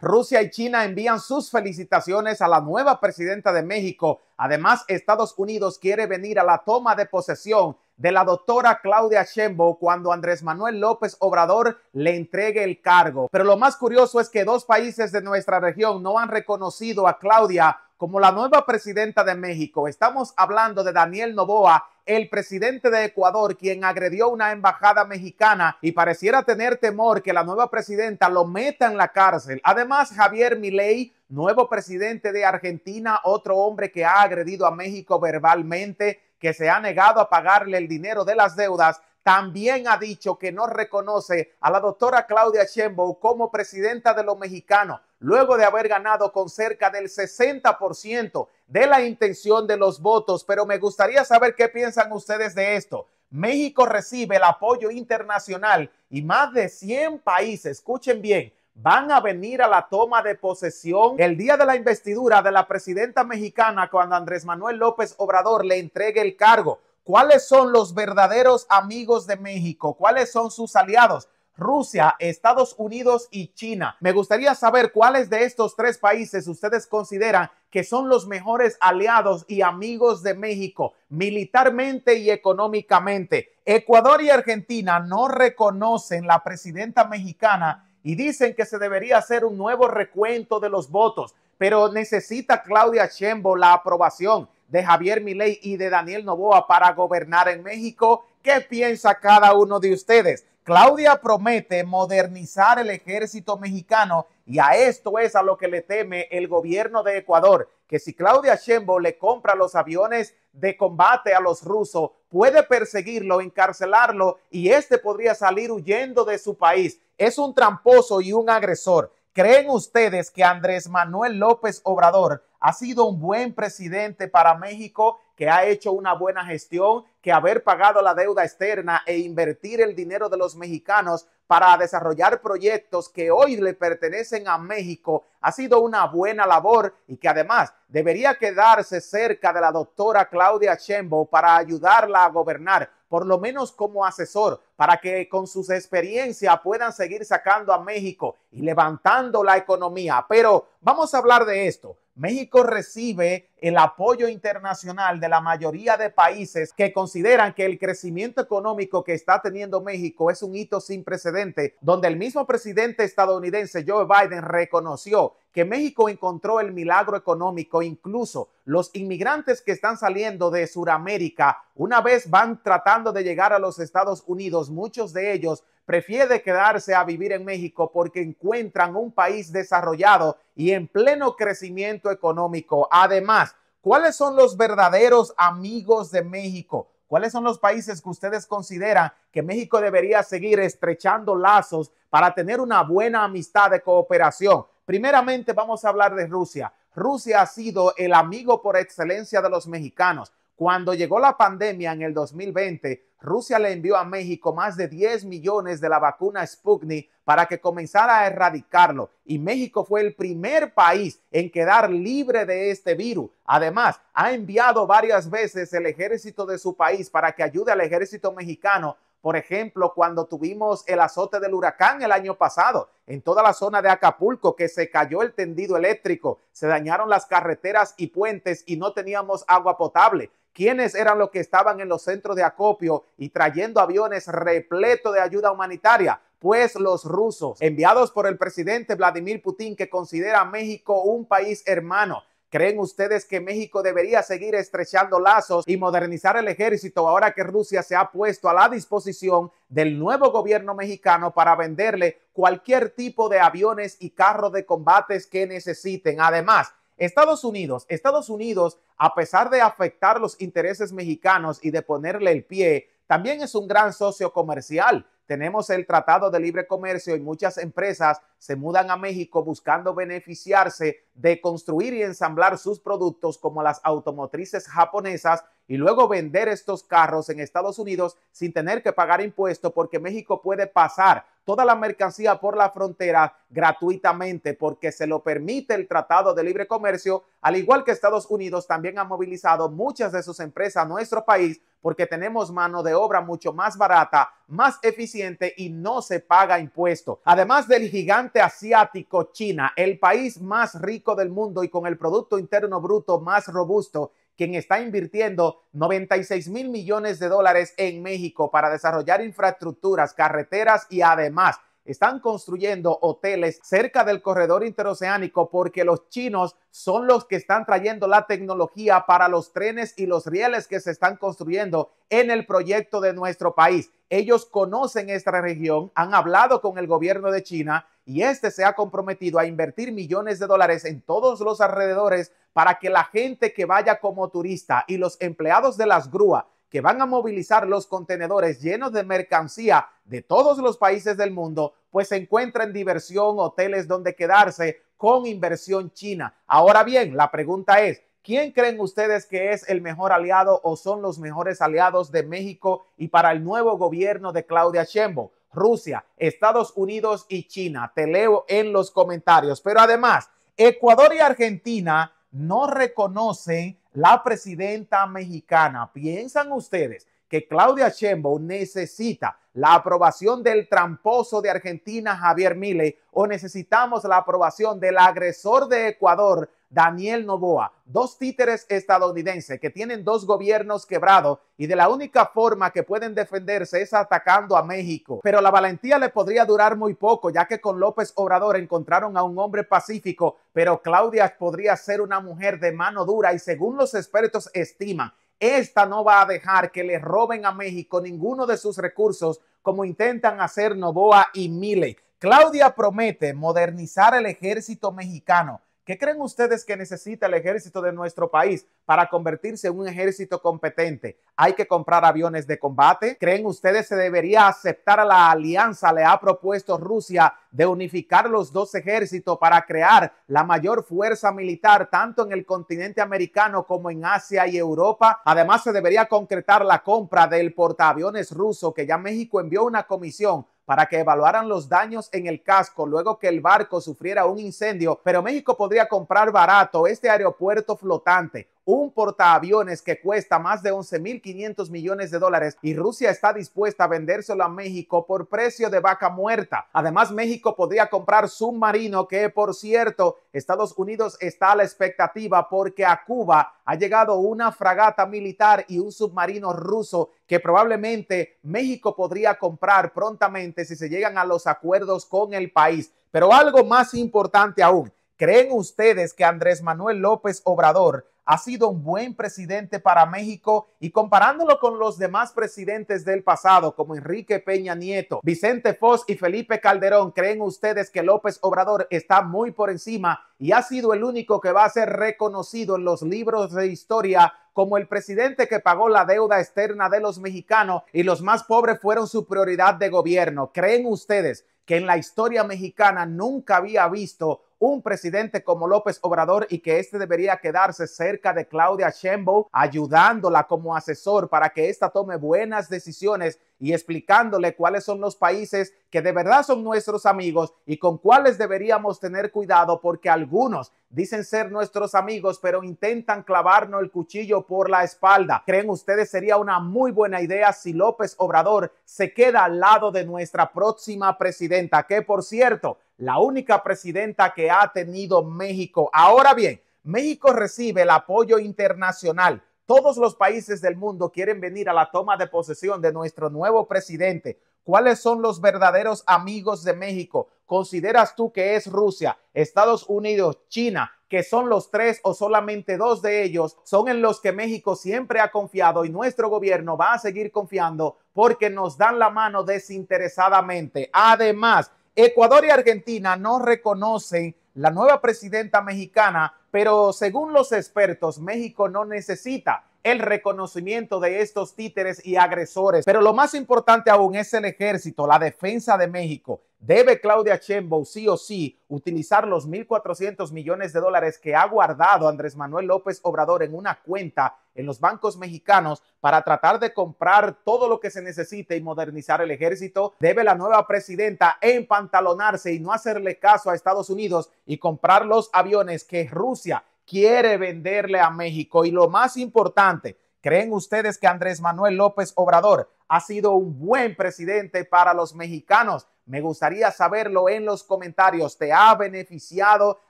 Rusia y China envían sus felicitaciones a la nueva presidenta de México. Además, Estados Unidos quiere venir a la toma de posesión de la doctora Claudia Sheinbaum cuando Andrés Manuel López Obrador le entregue el cargo. Pero lo más curioso es que dos países de nuestra región no han reconocido a Claudia como la nueva presidenta de México. Estamos hablando de Daniel Novoa, el presidente de Ecuador, quien agredió una embajada mexicana y pareciera tener temor que la nueva presidenta lo meta en la cárcel. Además, Javier Milei, nuevo presidente de Argentina, otro hombre que ha agredido a México verbalmente, que se ha negado a pagarle el dinero de las deudas, también ha dicho que no reconoce a la doctora Claudia Sheinbaum como presidenta de los mexicanos luego de haber ganado con cerca del 60% de la intención de los votos, pero me gustaría saber qué piensan ustedes de esto. México recibe el apoyo internacional y más de 100 países, escuchen bien, van a venir a la toma de posesión el día de la investidura de la presidenta mexicana cuando Andrés Manuel López Obrador le entregue el cargo. ¿Cuáles son los verdaderos amigos de México? ¿Cuáles son sus aliados? Rusia, Estados Unidos y China. Me gustaría saber cuáles de estos tres países ustedes consideran que son los mejores aliados y amigos de México, militarmente y económicamente. Ecuador y Argentina no reconocen la presidenta mexicana y dicen que se debería hacer un nuevo recuento de los votos, pero necesita Claudia Chembo la aprobación de Javier Milei y de Daniel Novoa para gobernar en México. ¿Qué piensa cada uno de ustedes? Claudia promete modernizar el ejército mexicano y a esto es a lo que le teme el gobierno de Ecuador, que si Claudia Chembo le compra los aviones de combate a los rusos, puede perseguirlo, encarcelarlo y este podría salir huyendo de su país. Es un tramposo y un agresor. ¿Creen ustedes que Andrés Manuel López Obrador ha sido un buen presidente para México? que ha hecho una buena gestión, que haber pagado la deuda externa e invertir el dinero de los mexicanos para desarrollar proyectos que hoy le pertenecen a México ha sido una buena labor y que además debería quedarse cerca de la doctora Claudia Chembo para ayudarla a gobernar, por lo menos como asesor, para que con sus experiencias puedan seguir sacando a México y levantando la economía. Pero vamos a hablar de esto. México recibe el apoyo internacional de la mayoría de países que consideran que el crecimiento económico que está teniendo México es un hito sin precedente, donde el mismo presidente estadounidense Joe Biden reconoció que México encontró el milagro económico. Incluso los inmigrantes que están saliendo de Sudamérica, una vez van tratando de llegar a los Estados Unidos, muchos de ellos prefieren quedarse a vivir en México porque encuentran un país desarrollado y en pleno crecimiento económico. Además, ¿cuáles son los verdaderos amigos de México? ¿Cuáles son los países que ustedes consideran que México debería seguir estrechando lazos para tener una buena amistad de cooperación? Primeramente vamos a hablar de Rusia. Rusia ha sido el amigo por excelencia de los mexicanos. Cuando llegó la pandemia en el 2020, Rusia le envió a México más de 10 millones de la vacuna Sputnik para que comenzara a erradicarlo y México fue el primer país en quedar libre de este virus. Además, ha enviado varias veces el ejército de su país para que ayude al ejército mexicano por ejemplo, cuando tuvimos el azote del huracán el año pasado, en toda la zona de Acapulco, que se cayó el tendido eléctrico, se dañaron las carreteras y puentes y no teníamos agua potable. ¿Quiénes eran los que estaban en los centros de acopio y trayendo aviones repleto de ayuda humanitaria? pues los rusos, enviados por el presidente Vladimir Putin, que considera a México un país hermano, ¿Creen ustedes que México debería seguir estrechando lazos y modernizar el ejército ahora que Rusia se ha puesto a la disposición del nuevo gobierno mexicano para venderle cualquier tipo de aviones y carros de combates que necesiten? Además, Estados Unidos, Estados Unidos, a pesar de afectar los intereses mexicanos y de ponerle el pie, también es un gran socio comercial tenemos el Tratado de Libre Comercio y muchas empresas se mudan a México buscando beneficiarse de construir y ensamblar sus productos como las automotrices japonesas y luego vender estos carros en Estados Unidos sin tener que pagar impuestos porque México puede pasar toda la mercancía por la frontera gratuitamente porque se lo permite el Tratado de Libre Comercio, al igual que Estados Unidos también ha movilizado muchas de sus empresas a nuestro país porque tenemos mano de obra mucho más barata, más eficiente y no se paga impuesto. Además del gigante asiático China, el país más rico del mundo y con el Producto Interno Bruto más robusto quien está invirtiendo 96 mil millones de dólares en México para desarrollar infraestructuras, carreteras y además están construyendo hoteles cerca del corredor interoceánico porque los chinos son los que están trayendo la tecnología para los trenes y los rieles que se están construyendo en el proyecto de nuestro país. Ellos conocen esta región, han hablado con el gobierno de China y este se ha comprometido a invertir millones de dólares en todos los alrededores para que la gente que vaya como turista y los empleados de las grúas que van a movilizar los contenedores llenos de mercancía de todos los países del mundo pues se encuentra en diversión, hoteles donde quedarse con inversión china. Ahora bien, la pregunta es, ¿Quién creen ustedes que es el mejor aliado o son los mejores aliados de México y para el nuevo gobierno de Claudia Sheinbaum? Rusia, Estados Unidos y China. Te leo en los comentarios. Pero además, Ecuador y Argentina no reconocen la presidenta mexicana. ¿Piensan ustedes que Claudia Sheinbaum necesita la aprobación del tramposo de Argentina, Javier Mile, o necesitamos la aprobación del agresor de Ecuador, Daniel Novoa, dos títeres estadounidenses que tienen dos gobiernos quebrados y de la única forma que pueden defenderse es atacando a México. Pero la valentía le podría durar muy poco, ya que con López Obrador encontraron a un hombre pacífico, pero Claudia podría ser una mujer de mano dura y según los expertos estiman, esta no va a dejar que le roben a México ninguno de sus recursos como intentan hacer Novoa y Miley. Claudia promete modernizar el ejército mexicano ¿Qué creen ustedes que necesita el ejército de nuestro país para convertirse en un ejército competente? ¿Hay que comprar aviones de combate? ¿Creen ustedes se debería aceptar a la alianza le ha propuesto Rusia de unificar los dos ejércitos para crear la mayor fuerza militar tanto en el continente americano como en Asia y Europa? Además, se debería concretar la compra del portaaviones ruso que ya México envió una comisión para que evaluaran los daños en el casco luego que el barco sufriera un incendio, pero México podría comprar barato este aeropuerto flotante, un portaaviones que cuesta más de 11.500 millones de dólares y Rusia está dispuesta a vendérselo a México por precio de vaca muerta. Además, México podría comprar submarino que, por cierto, Estados Unidos está a la expectativa porque a Cuba ha llegado una fragata militar y un submarino ruso que probablemente México podría comprar prontamente si se llegan a los acuerdos con el país. Pero algo más importante aún, ¿creen ustedes que Andrés Manuel López Obrador ha sido un buen presidente para México y comparándolo con los demás presidentes del pasado como Enrique Peña Nieto, Vicente Fox y Felipe Calderón, ¿creen ustedes que López Obrador está muy por encima y ha sido el único que va a ser reconocido en los libros de historia como el presidente que pagó la deuda externa de los mexicanos y los más pobres fueron su prioridad de gobierno? ¿Creen ustedes que en la historia mexicana nunca había visto un presidente como López Obrador y que este debería quedarse cerca de Claudia Sheinbaum, ayudándola como asesor para que ésta tome buenas decisiones y explicándole cuáles son los países que de verdad son nuestros amigos y con cuáles deberíamos tener cuidado porque algunos dicen ser nuestros amigos pero intentan clavarnos el cuchillo por la espalda. ¿Creen ustedes sería una muy buena idea si López Obrador se queda al lado de nuestra próxima presidenta, que por cierto, la única presidenta que ha tenido México? Ahora bien, México recibe el apoyo internacional todos los países del mundo quieren venir a la toma de posesión de nuestro nuevo presidente. ¿Cuáles son los verdaderos amigos de México? ¿Consideras tú que es Rusia, Estados Unidos, China, que son los tres o solamente dos de ellos, son en los que México siempre ha confiado y nuestro gobierno va a seguir confiando porque nos dan la mano desinteresadamente. Además, Ecuador y Argentina no reconocen la nueva presidenta mexicana pero según los expertos, México no necesita el reconocimiento de estos títeres y agresores. Pero lo más importante aún es el ejército, la defensa de México, ¿Debe Claudia Chembo, sí o sí utilizar los 1.400 millones de dólares que ha guardado Andrés Manuel López Obrador en una cuenta en los bancos mexicanos para tratar de comprar todo lo que se necesite y modernizar el ejército? ¿Debe la nueva presidenta empantalonarse y no hacerle caso a Estados Unidos y comprar los aviones que Rusia quiere venderle a México? Y lo más importante, ¿creen ustedes que Andrés Manuel López Obrador ha sido un buen presidente para los mexicanos. Me gustaría saberlo en los comentarios. ¿Te ha beneficiado?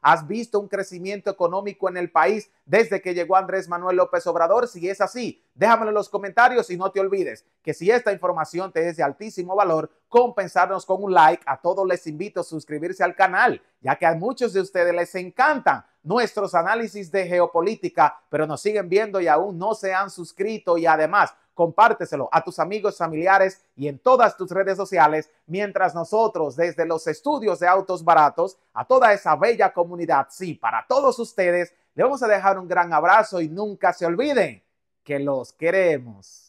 ¿Has visto un crecimiento económico en el país desde que llegó Andrés Manuel López Obrador? Si es así, déjamelo en los comentarios y no te olvides que si esta información te es de altísimo valor, compensarnos con un like. A todos les invito a suscribirse al canal, ya que a muchos de ustedes les encantan nuestros análisis de geopolítica, pero nos siguen viendo y aún no se han suscrito y además compárteselo a tus amigos, familiares y en todas tus redes sociales, mientras nosotros desde los estudios de autos baratos, a toda esa bella comunidad, sí, para todos ustedes, le vamos a dejar un gran abrazo y nunca se olviden que los queremos.